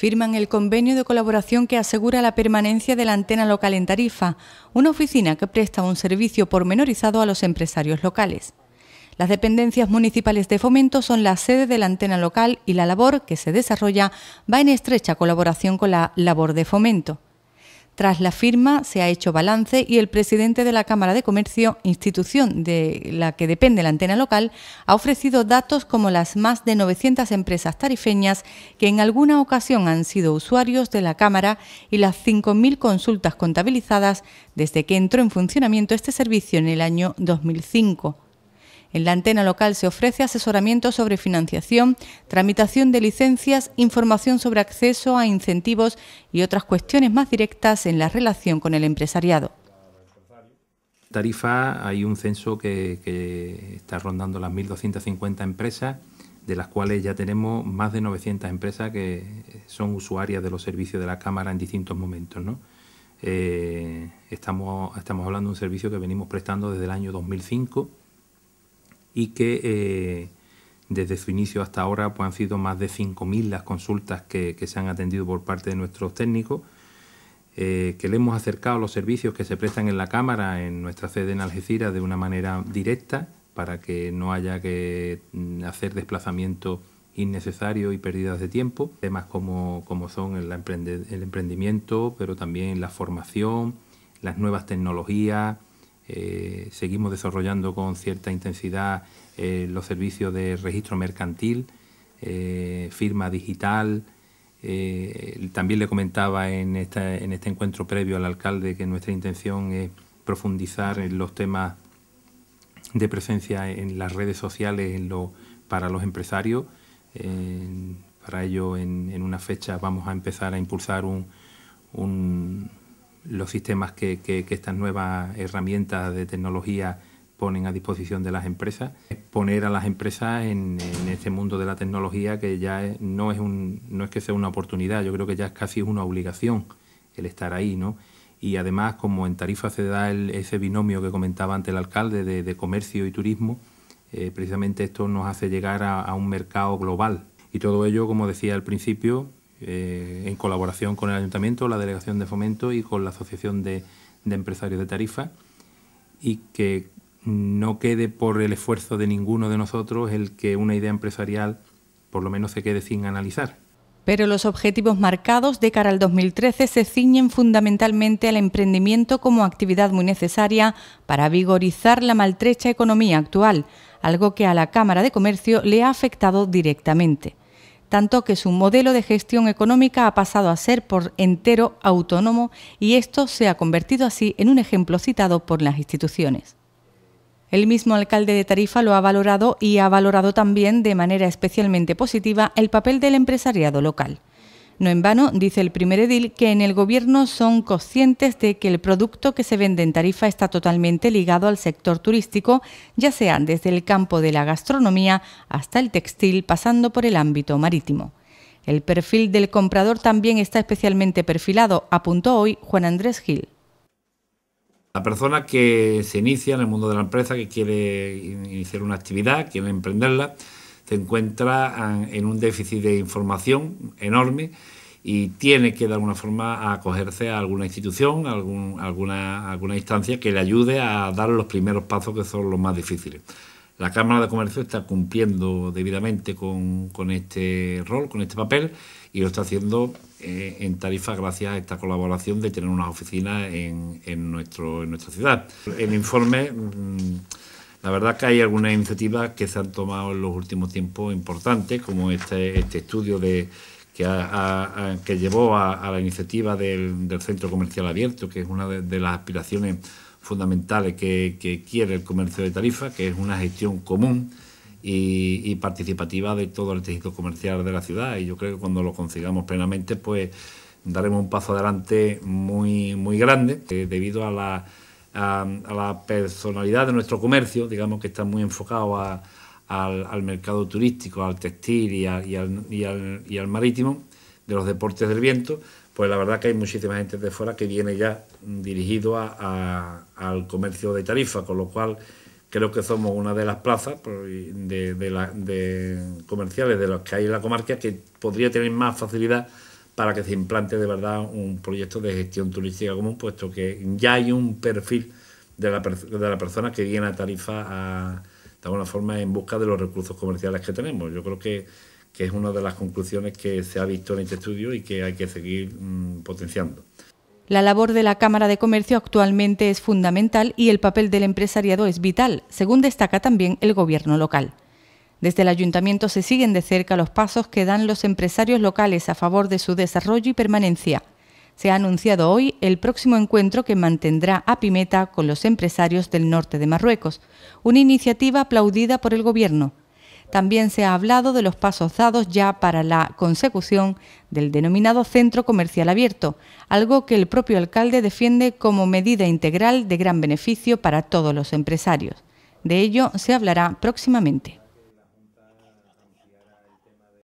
firman el convenio de colaboración que asegura la permanencia de la antena local en Tarifa, una oficina que presta un servicio pormenorizado a los empresarios locales. Las dependencias municipales de fomento son la sede de la antena local y la labor que se desarrolla va en estrecha colaboración con la labor de fomento. Tras la firma se ha hecho balance y el presidente de la Cámara de Comercio, institución de la que depende la antena local, ha ofrecido datos como las más de 900 empresas tarifeñas que en alguna ocasión han sido usuarios de la Cámara y las 5.000 consultas contabilizadas desde que entró en funcionamiento este servicio en el año 2005. En la antena local se ofrece asesoramiento sobre financiación, tramitación de licencias, información sobre acceso a incentivos y otras cuestiones más directas en la relación con el empresariado. Tarifa, hay un censo que, está rondando las 1.250 empresas, de las cuales ya tenemos más de 900 empresas que son usuarias de los servicios de la Cámara en distintos momentos. ¿no? Eh, estamos, estamos hablando de un servicio que venimos prestando desde el año 2005 y que eh, desde su inicio hasta ahora pues han sido más de 5.000 las consultas que, se han atendido por parte de nuestros técnicos, eh, que le hemos acercado los servicios que se prestan en la Cámara, en nuestra sede en Algeciras, de una manera directa, para que no haya que mm, hacer desplazamientos innecesarios y pérdidas de tiempo, temas como son el, emprendimiento, pero también la formación, las nuevas tecnologías, eh, seguimos desarrollando con cierta intensidad eh, los servicios de registro mercantil, eh, firma digital. también le comentaba en, este encuentro previo al alcalde que nuestra intención es profundizar en los temas de presencia en las redes sociales para los empresarios. para ello, en, una fecha vamos a empezar a impulsar un los sistemas que, estas nuevas herramientas de tecnología ponen a disposición de las empresas, poner a las empresas en, este mundo de la tecnología que ya no, es un, no es que sea una oportunidad, yo creo que ya es casi una obligación el estar ahí, ¿no? Y además, como en Tarifa se da ese binomio que comentaba ante el alcalde de, comercio y turismo, eh, precisamente esto nos hace llegar a un mercado global. Y todo ello, como decía al principio, eh, en colaboración con el Ayuntamiento, la Delegación de Fomento y con la Asociación de, de Empresarios de Tarifa, y que no quede por el esfuerzo de ninguno de nosotros el que una idea empresarial por lo menos se quede sin analizar. Pero los objetivos marcados de cara al 2013 se ciñen fundamentalmente al emprendimiento como actividad muy necesaria para vigorizar la maltrecha economía actual, algo que a la Cámara de Comercio le ha afectado directamente tanto que su modelo de gestión económica ha pasado a ser por entero autónomo y esto se ha convertido así en un ejemplo citado por las instituciones. El mismo alcalde de Tarifa lo ha valorado y ha valorado también de manera especialmente positiva el papel del empresariado local. No en vano, dice el primer edil, que en el Gobierno son conscientes de que el producto que se vende en tarifa está totalmente ligado al sector turístico, ya sea desde el campo de la gastronomía hasta el textil, pasando por el ámbito marítimo. El perfil del comprador también está especialmente perfilado, apuntó hoy Juan Andrés Gil. La persona que se inicia en el mundo de la empresa, que quiere iniciar una actividad, quiere emprenderla, se encuentra en un déficit de información enorme y tiene que de alguna forma acogerse a alguna institución, alguna, alguna instancia que le ayude a dar los primeros pasos que son los más difíciles. La Cámara de Comercio está cumpliendo debidamente con, este rol, con este papel, y lo está haciendo eh, en tarifa gracias a esta colaboración de tener unas oficinas en, nuestro, en nuestra ciudad. El informe... Mm, la verdad que hay algunas iniciativas que se han tomado en los últimos tiempos importantes, como este, este estudio de, que, llevó a, la iniciativa del, Centro Comercial Abierto, que es una de, las aspiraciones fundamentales que, quiere el comercio de tarifa, que es una gestión común y, participativa de todo el tejido comercial de la ciudad. Y yo creo que cuando lo consigamos plenamente, pues daremos un paso adelante muy, muy grande, eh, debido a la a, la personalidad de nuestro comercio, digamos que está muy enfocado al, mercado turístico, al textil y, al, marítimo, de los deportes del viento, pues la verdad que hay muchísima gente de fuera que viene ya dirigido al comercio de tarifa, con lo cual creo que somos una de las plazas pues, de, comerciales de los que hay en la comarca que podría tener más facilidad para que se implante de verdad un proyecto de gestión turística común, puesto que ya hay un perfil de la, persona que viene a Tarifa de alguna forma en busca de los recursos comerciales que tenemos. Yo creo que, es una de las conclusiones que se ha visto en este estudio y que hay que seguir mm, potenciando. La labor de la Cámara de Comercio actualmente es fundamental y el papel del empresariado es vital, según destaca también el Gobierno local. Desde el ayuntamiento se siguen de cerca los pasos que dan los empresarios locales a favor de su desarrollo y permanencia. Se ha anunciado hoy el próximo encuentro que mantendrá a con los empresarios del norte de Marruecos, una iniciativa aplaudida por el Gobierno. También se ha hablado de los pasos dados ya para la consecución del denominado centro comercial abierto, algo que el propio alcalde defiende como medida integral de gran beneficio para todos los empresarios. De ello se hablará próximamente.